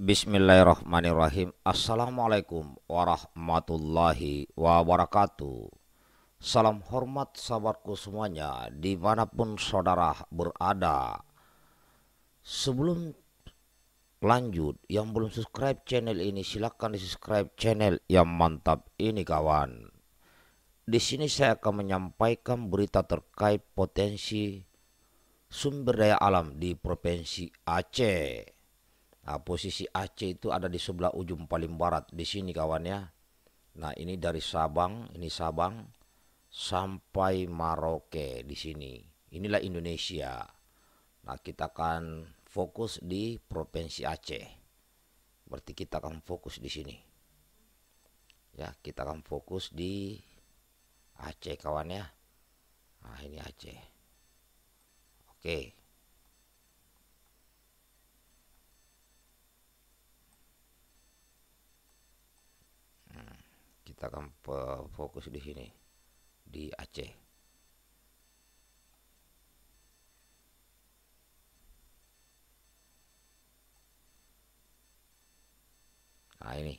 Bismillahirrahmanirrahim. Assalamualaikum warahmatullahi wabarakatuh. Salam hormat sahabatku semuanya dimanapun saudara berada. Sebelum lanjut yang belum subscribe channel ini silahkan di subscribe channel yang mantap ini kawan. Di sini saya akan menyampaikan berita terkait potensi sumber daya alam di Provinsi Aceh Nah, posisi Aceh itu ada di sebelah ujung paling barat di sini kawan ya. Nah, ini dari Sabang, ini Sabang sampai Maroke di sini. Inilah Indonesia. Nah, kita akan fokus di Provinsi Aceh. Berarti kita akan fokus di sini. Ya, kita akan fokus di Aceh kawan ya. Nah, ini Aceh. Oke. Okay. kita akan fokus di sini di Aceh nah ini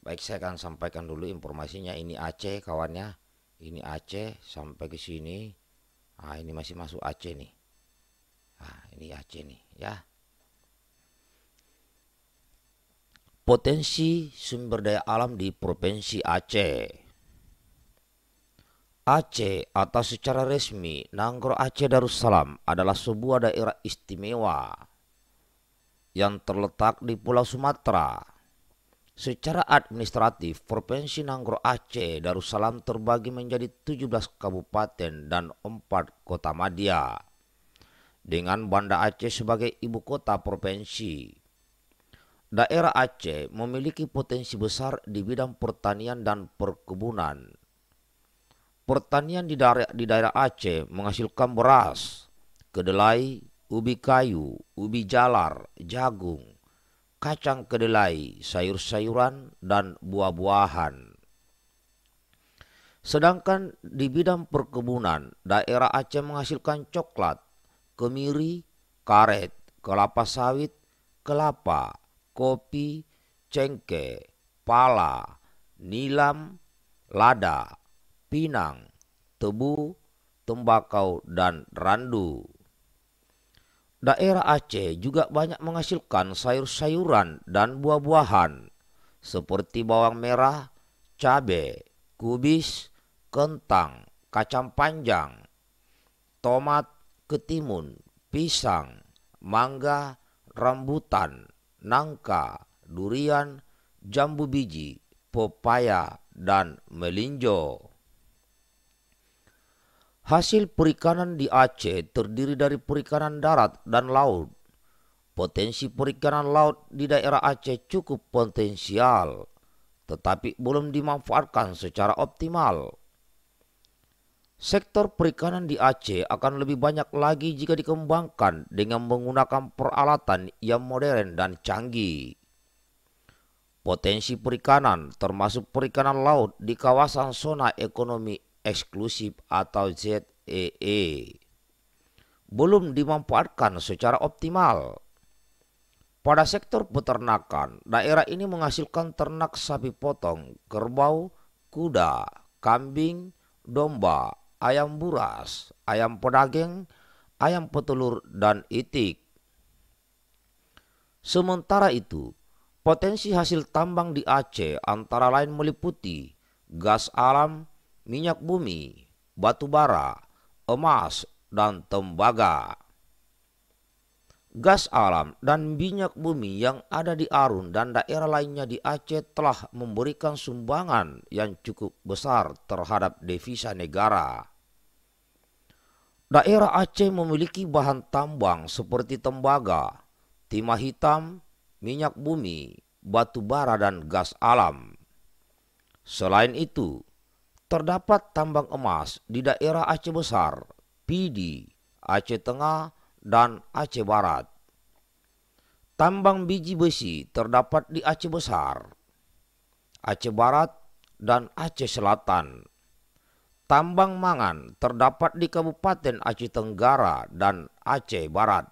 baik saya akan sampaikan dulu informasinya ini Aceh kawannya ini Aceh sampai ke sini Ah ini masih masuk Aceh nih Ah ini Aceh nih ya potensi sumber daya alam di Provinsi Aceh. Aceh atau secara resmi Nanggro Aceh Darussalam adalah sebuah daerah istimewa yang terletak di Pulau Sumatera. Secara administratif, Provinsi Nanggro Aceh Darussalam terbagi menjadi 17 kabupaten dan 4 kota madya dengan Banda Aceh sebagai ibu kota provinsi. Daerah Aceh memiliki potensi besar di bidang pertanian dan perkebunan. Pertanian di daerah, di daerah Aceh menghasilkan beras, kedelai, ubi kayu, ubi jalar, jagung, kacang kedelai, sayur-sayuran, dan buah-buahan. Sedangkan di bidang perkebunan, daerah Aceh menghasilkan coklat, kemiri, karet, kelapa sawit, kelapa, kopi, cengkeh, pala, nilam, lada, pinang, tebu, tembakau, dan randu. Daerah Aceh juga banyak menghasilkan sayur-sayuran dan buah-buahan seperti bawang merah, cabai, kubis, kentang, kacang panjang, tomat, ketimun, pisang, mangga, rambutan, nangka, durian, jambu biji, pepaya, dan melinjo. Hasil perikanan di Aceh terdiri dari perikanan darat dan laut. Potensi perikanan laut di daerah Aceh cukup potensial, tetapi belum dimanfaatkan secara optimal. Sektor perikanan di Aceh akan lebih banyak lagi jika dikembangkan dengan menggunakan peralatan yang modern dan canggih. Potensi perikanan termasuk perikanan laut di kawasan zona ekonomi eksklusif atau ZEE e, belum dimanfaatkan secara optimal. Pada sektor peternakan, daerah ini menghasilkan ternak sapi potong, kerbau, kuda, kambing, domba, ayam buras, ayam pedaging, ayam petelur, dan itik. Sementara itu, potensi hasil tambang di Aceh antara lain meliputi gas alam, minyak bumi, batu bara, emas, dan tembaga. Gas alam dan minyak bumi yang ada di Arun dan daerah lainnya di Aceh telah memberikan sumbangan yang cukup besar terhadap devisa negara. Daerah Aceh memiliki bahan tambang seperti tembaga, timah hitam, minyak bumi, batu bara dan gas alam. Selain itu, terdapat tambang emas di daerah Aceh Besar, Pidi, Aceh Tengah, dan Aceh Barat. Tambang biji besi terdapat di Aceh Besar, Aceh Barat, dan Aceh Selatan. Tambang mangan terdapat di Kabupaten Aceh Tenggara dan Aceh Barat.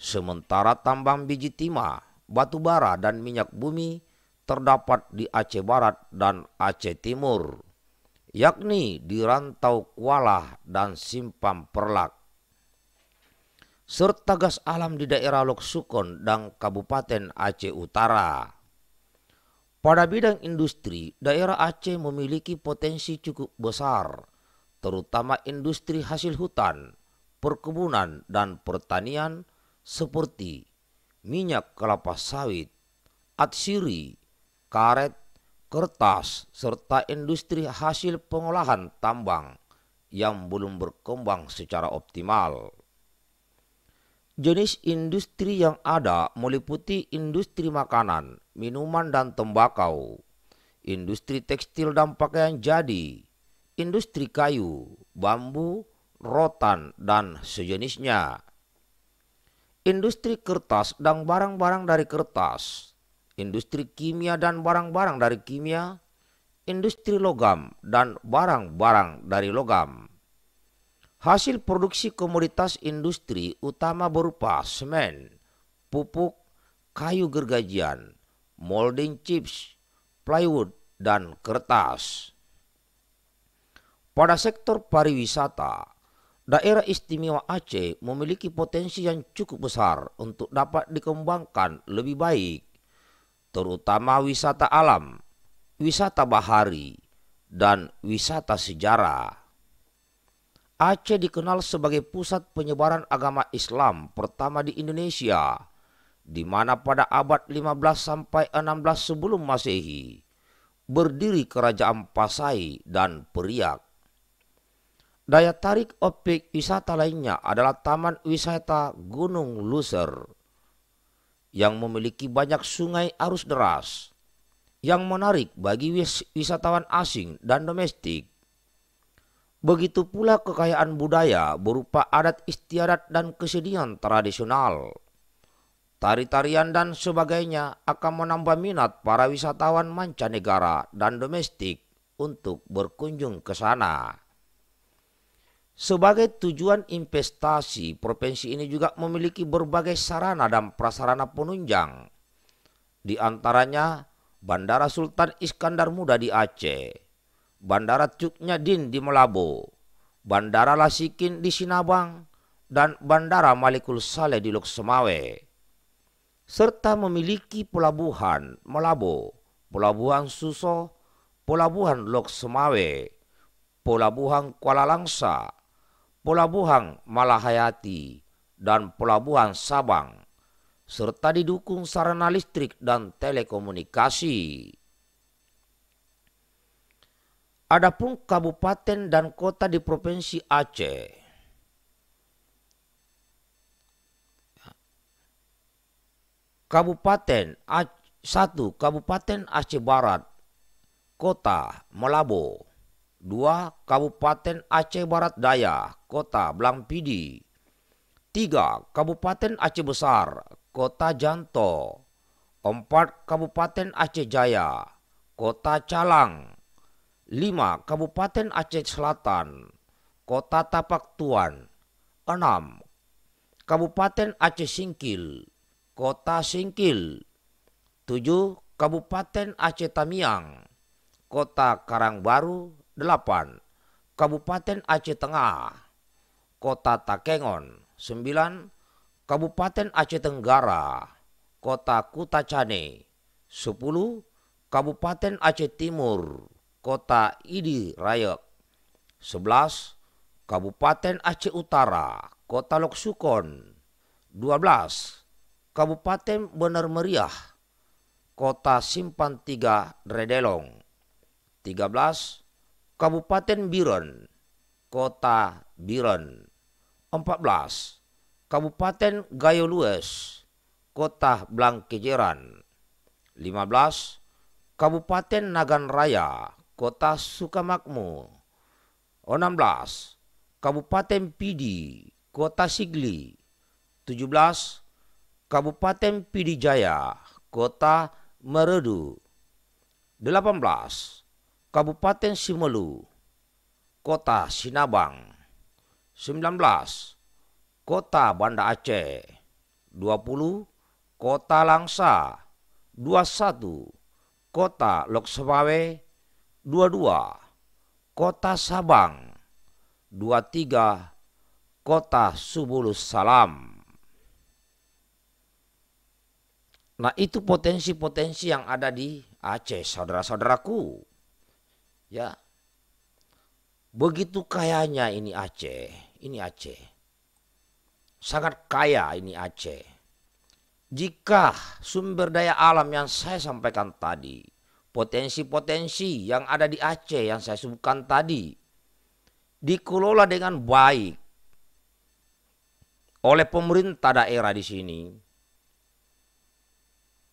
Sementara tambang biji timah, batu bara dan minyak bumi terdapat di Aceh Barat dan Aceh Timur, yakni di Rantau Kuala dan Simpang Perlak. Serta gas alam di daerah Lok Loksukon dan Kabupaten Aceh Utara. Pada bidang industri, daerah Aceh memiliki potensi cukup besar, terutama industri hasil hutan, perkebunan, dan pertanian seperti minyak kelapa sawit, atsiri, karet, kertas, serta industri hasil pengolahan tambang yang belum berkembang secara optimal. Jenis industri yang ada meliputi industri makanan, minuman dan tembakau, industri tekstil dan pakaian jadi, industri kayu, bambu, rotan dan sejenisnya. Industri kertas dan barang-barang dari kertas, industri kimia dan barang-barang dari kimia, industri logam dan barang-barang dari logam Hasil produksi komoditas industri utama berupa semen, pupuk, kayu gergajian, molding chips, plywood, dan kertas. Pada sektor pariwisata, daerah istimewa Aceh memiliki potensi yang cukup besar untuk dapat dikembangkan lebih baik, terutama wisata alam, wisata bahari, dan wisata sejarah. Aceh dikenal sebagai pusat penyebaran agama Islam pertama di Indonesia, di mana pada abad 15 sampai 16 sebelum Masehi berdiri kerajaan Pasai dan Periak. Daya tarik objek wisata lainnya adalah Taman Wisata Gunung Luser yang memiliki banyak sungai arus deras yang menarik bagi wis wisatawan asing dan domestik. Begitu pula kekayaan budaya berupa adat istiadat dan kesedihan tradisional. Tari-tarian dan sebagainya akan menambah minat para wisatawan mancanegara dan domestik untuk berkunjung ke sana. Sebagai tujuan investasi, provinsi ini juga memiliki berbagai sarana dan prasarana penunjang. Di antaranya Bandara Sultan Iskandar Muda di Aceh, Bandara Cuknya Din di Melabo, Bandara Lasikin di Sinabang, dan Bandara Malikul Saleh di Loksemawe. Serta memiliki pelabuhan Melabo, Pelabuhan Suso, Pelabuhan Loksemawe, Pelabuhan Kuala Langsa, Pelabuhan Malahayati, dan Pelabuhan Sabang serta didukung sarana listrik dan telekomunikasi. Adapun kabupaten dan kota di provinsi Aceh Kabupaten Aceh 1. Kabupaten Aceh Barat Kota Melabo; 2. Kabupaten Aceh Barat Daya Kota Blangpidi 3. Kabupaten Aceh Besar Kota Janto 4. Kabupaten Aceh Jaya Kota Calang 5. Kabupaten Aceh Selatan, Kota Tapak Tuan. 6. Kabupaten Aceh Singkil, Kota Singkil. 7. Kabupaten Aceh Tamiang, Kota Karangbaru. 8. Kabupaten Aceh Tengah, Kota Takengon. 9. Kabupaten Aceh Tenggara, Kota Kutacane. 10. Kabupaten Aceh Timur, Kota Idi Rayek. 11. Kabupaten Aceh Utara, Kota Lok Sukon. 12. Kabupaten Benar Meriah, Kota Simpan 3 Redelong. 13. Kabupaten Biren, Kota Biren. 14. Kabupaten gayo Lues Kota Blangkejeran. 15. Kabupaten Nagan Raya, Kota Sukamakmur. Oh, 16. Kabupaten Pidi, Kota Sigli. 17. Kabupaten Pidi Jaya, Kota Meredu. 18. Kabupaten Simelu, Kota Sinabang. 19. Kota Banda Aceh. 20. Kota Langsa. 21. Kota Loksebawe 22 Kota Sabang 23 Kota Subulus Salam Nah itu potensi-potensi yang ada di Aceh saudara-saudaraku Ya Begitu kayanya ini Aceh Ini Aceh Sangat kaya ini Aceh Jika sumber daya alam yang saya sampaikan tadi potensi-potensi yang ada di Aceh yang saya sebutkan tadi dikelola dengan baik oleh pemerintah daerah di sini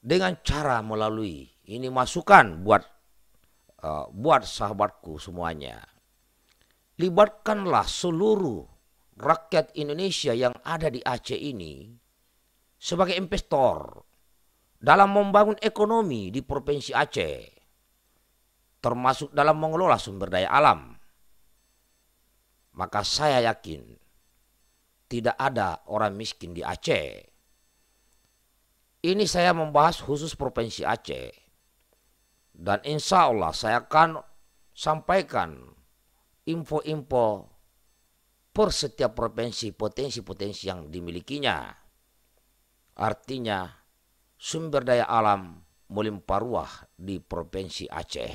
dengan cara melalui ini masukan buat uh, buat sahabatku semuanya libatkanlah seluruh rakyat Indonesia yang ada di Aceh ini sebagai investor dalam membangun ekonomi di Provinsi Aceh, termasuk dalam mengelola sumber daya alam. Maka saya yakin tidak ada orang miskin di Aceh. Ini saya membahas khusus Provinsi Aceh. Dan insya Allah saya akan sampaikan info-info per setiap provinsi potensi-potensi yang dimilikinya. Artinya, sumber daya alam mulim paruah di Provinsi Aceh.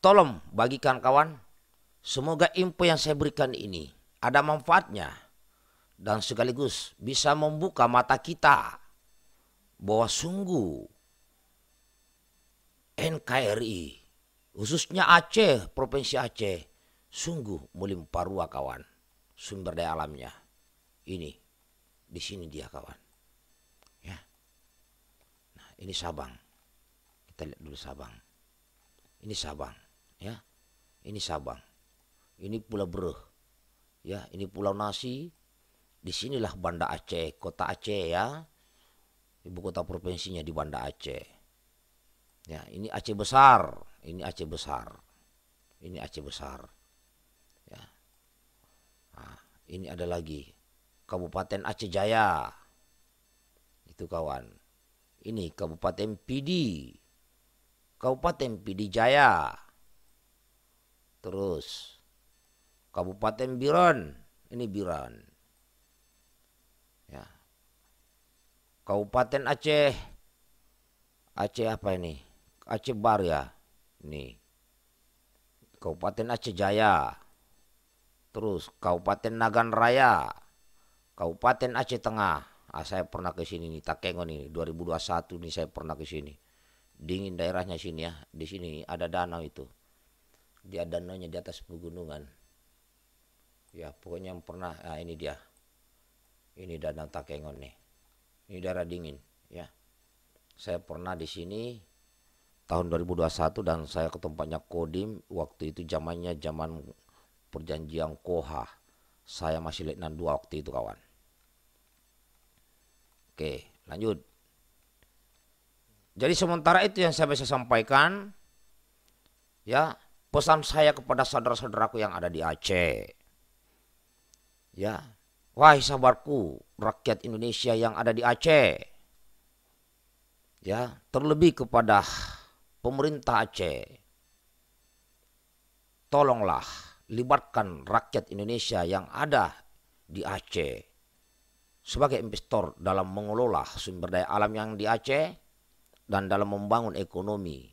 Tolong bagikan kawan, semoga info yang saya berikan ini ada manfaatnya dan sekaligus bisa membuka mata kita bahwa sungguh NKRI khususnya Aceh, Provinsi Aceh sungguh mulim paruah kawan sumber daya alamnya. Ini di sini dia kawan. Ya. Nah, ini Sabang. Kita lihat dulu Sabang. Ini Sabang, ya. Ini Sabang. Ini Pulau Breh. Ya, ini Pulau Nasi. di sinilah Banda Aceh, kota Aceh ya. Ibu kota provinsinya di Banda Aceh. Ya, ini Aceh besar, ini Aceh besar. Ini Aceh besar. Ya. Nah, ini ada lagi Kabupaten Aceh Jaya. Itu kawan. Ini Kabupaten Pidi. Kabupaten Pidi Jaya. Terus Kabupaten Biron. Ini Biron. Ya. Kabupaten Aceh. Aceh apa ini? Aceh Bar ya. Ini. Kabupaten Aceh Jaya. Terus Kabupaten Nagan Raya. Kabupaten Aceh Tengah. Ah, saya pernah ke sini nih, Takengo nih, 2021 nih saya pernah ke sini. Dingin daerahnya sini ya, di sini ada danau itu. Dia danaunya di atas pegunungan. Ya, pokoknya yang pernah, ah, ini dia. Ini danau Takengon nih. Ini daerah dingin, ya. Saya pernah di sini tahun 2021 dan saya ke tempatnya Kodim waktu itu zamannya zaman perjanjian Koha. Saya masih letnan dua waktu itu kawan. Oke, lanjut. Jadi sementara itu yang saya bisa sampaikan ya, pesan saya kepada saudara-saudaraku yang ada di Aceh. Ya. Wahai sahabatku, rakyat Indonesia yang ada di Aceh. Ya, terlebih kepada pemerintah Aceh. Tolonglah libatkan rakyat Indonesia yang ada di Aceh sebagai investor dalam mengelola sumber daya alam yang di Aceh dan dalam membangun ekonomi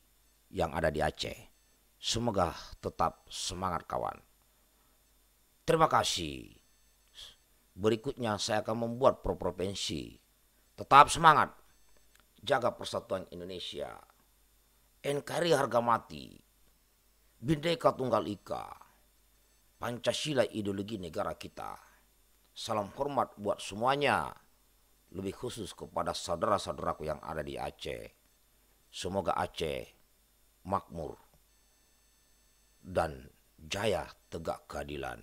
yang ada di Aceh. Semoga tetap semangat kawan. Terima kasih. Berikutnya saya akan membuat pro provinsi. Tetap semangat. Jaga persatuan Indonesia. NKRI harga mati. Bindeka Tunggal Ika. Pancasila ideologi negara kita Salam hormat buat semuanya. Lebih khusus kepada saudara-saudaraku yang ada di Aceh. Semoga Aceh makmur dan jaya tegak keadilan.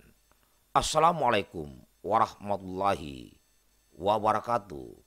Assalamualaikum warahmatullahi wabarakatuh.